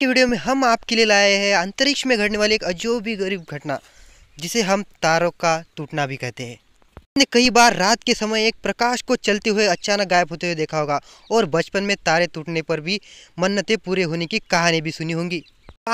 की वीडियो में हम आपके लिए लाए हैं अंतरिक्ष में घटने वाली एक अजूबी गरीब घटना जिसे हम तारों का टूटना भी कहते हैं ने कई बार रात के समय एक प्रकाश को चलते हुए अचानक गायब होते हुए देखा होगा और बचपन में तारे टूटने पर भी मन्नतें पूरे होने की कहानी भी सुनी होंगी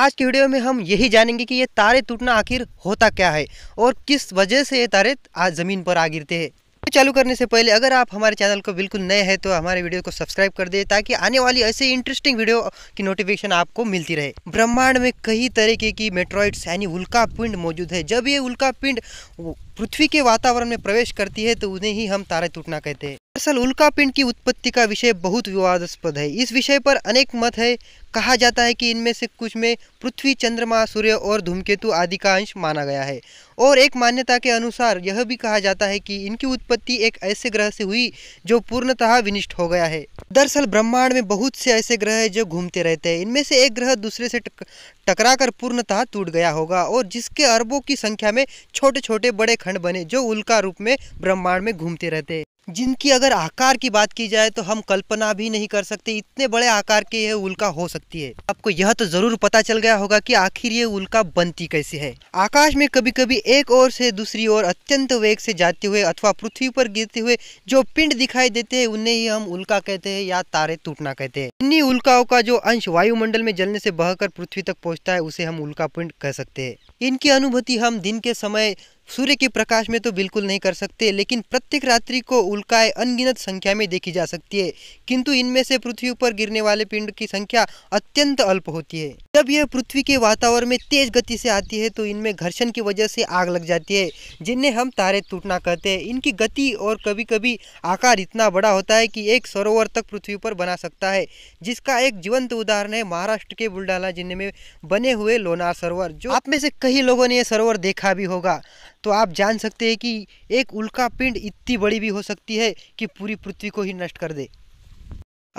आज की वीडियो में हम यही जानेंगे कि ये तारे टूटना आखिर होता क्या है और किस वजह से ये तारे आज ज़मीन पर आ गिरते हैं चालू करने से पहले अगर आप हमारे चैनल को बिल्कुल नए हैं तो हमारे वीडियो को सब्सक्राइब कर दें ताकि आने वाली ऐसे इंटरेस्टिंग वीडियो की नोटिफिकेशन आपको मिलती रहे ब्रह्मांड में कई तरीके की मेट्रॉइड्स यानी उल्का पिंड मौजूद है जब ये उल्का पिंड पृथ्वी के वातावरण में प्रवेश करती है तो उन्हें ही हम तारे टूटना कहते हैं दरअसल उल्कापिंड की उत्पत्ति का विषय बहुत विवादास्पद है इस विषय पर अनेक मत है कहा जाता है कि इनमें से कुछ में पृथ्वी चंद्रमा सूर्य और धूमकेतु आदि का अंश माना गया है और एक मान्यता के अनुसार यह भी कहा जाता है कि इनकी उत्पत्ति एक ऐसे ग्रह से हुई जो पूर्णतः विनिष्ट हो गया है दरअसल ब्रह्मांड में बहुत से ऐसे ग्रह हैं जो घूमते रहते हैं इनमें से एक ग्रह दूसरे से टकरा कर पूर्णतः टूट गया होगा और जिसके अरबों की संख्या में छोटे छोटे बड़े खंड बने जो उल्का रूप में ब्रह्मांड में घूमते रहते हैं जिनकी अगर आकार की बात की जाए तो हम कल्पना भी नहीं कर सकते इतने बड़े आकार के यह उल्का हो सकती है आपको यह तो जरूर पता चल गया होगा कि आखिर ये उल्का बनती कैसे है आकाश में कभी कभी एक ओर से दूसरी ओर अत्यंत वेग से जाते हुए अथवा पृथ्वी पर गिरते हुए जो पिंड दिखाई देते हैं उन्हें ही हम उल्का कहते हैं या तारे टूटना कहते हैं इन्हीं उल्काओं का जो अंश वायुमंडल में जलने से बहकर पृथ्वी तक पहुँचता है उसे हम उल्का पिंड कह सकते हैं इनकी अनुभूति हम दिन के समय सूर्य के प्रकाश में तो बिल्कुल नहीं कर सकते लेकिन प्रत्येक रात्रि को उल्काएं अनगिनत संख्या में देखी जा सकती है किंतु इनमें से पृथ्वी पर गिरने वाले पिंड की संख्या अत्यंत अल्प होती है जब यह पृथ्वी के वातावरण में तेज गति से आती है तो इनमें घर्षण की वजह से आग लग जाती है जिन्हें हम तारे टूटना कहते हैं इनकी गति और कभी कभी आकार इतना बड़ा होता है कि एक सरोवर तक पृथ्वी पर बना सकता है जिसका एक जीवंत उदाहरण है महाराष्ट्र के बुलडाला जिले में बने हुए लोनार सरोवर जो आप में से कई लोगों ने यह सरोवर देखा भी होगा तो आप जान सकते हैं कि एक उल्का पिंड इतनी बड़ी भी हो सकती है कि पूरी पृथ्वी को ही नष्ट कर दे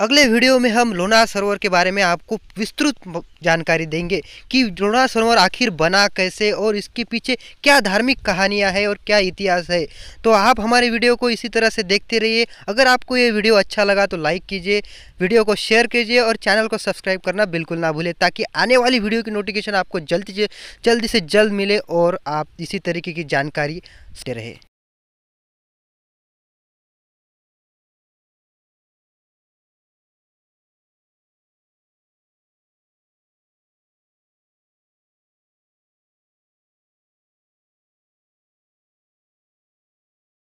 अगले वीडियो में हम लोना सरोवर के बारे में आपको विस्तृत जानकारी देंगे कि लोना सरोवर आखिर बना कैसे और इसके पीछे क्या धार्मिक कहानियां हैं और क्या इतिहास है तो आप हमारे वीडियो को इसी तरह से देखते रहिए अगर आपको ये वीडियो अच्छा लगा तो लाइक कीजिए वीडियो को शेयर कीजिए और चैनल को सब्सक्राइब करना बिल्कुल ना भूलें ताकि आने वाली वीडियो की नोटिफिकेशन आपको जल्द से जल्द से जल्द मिले और आप इसी तरीके की जानकारी रहे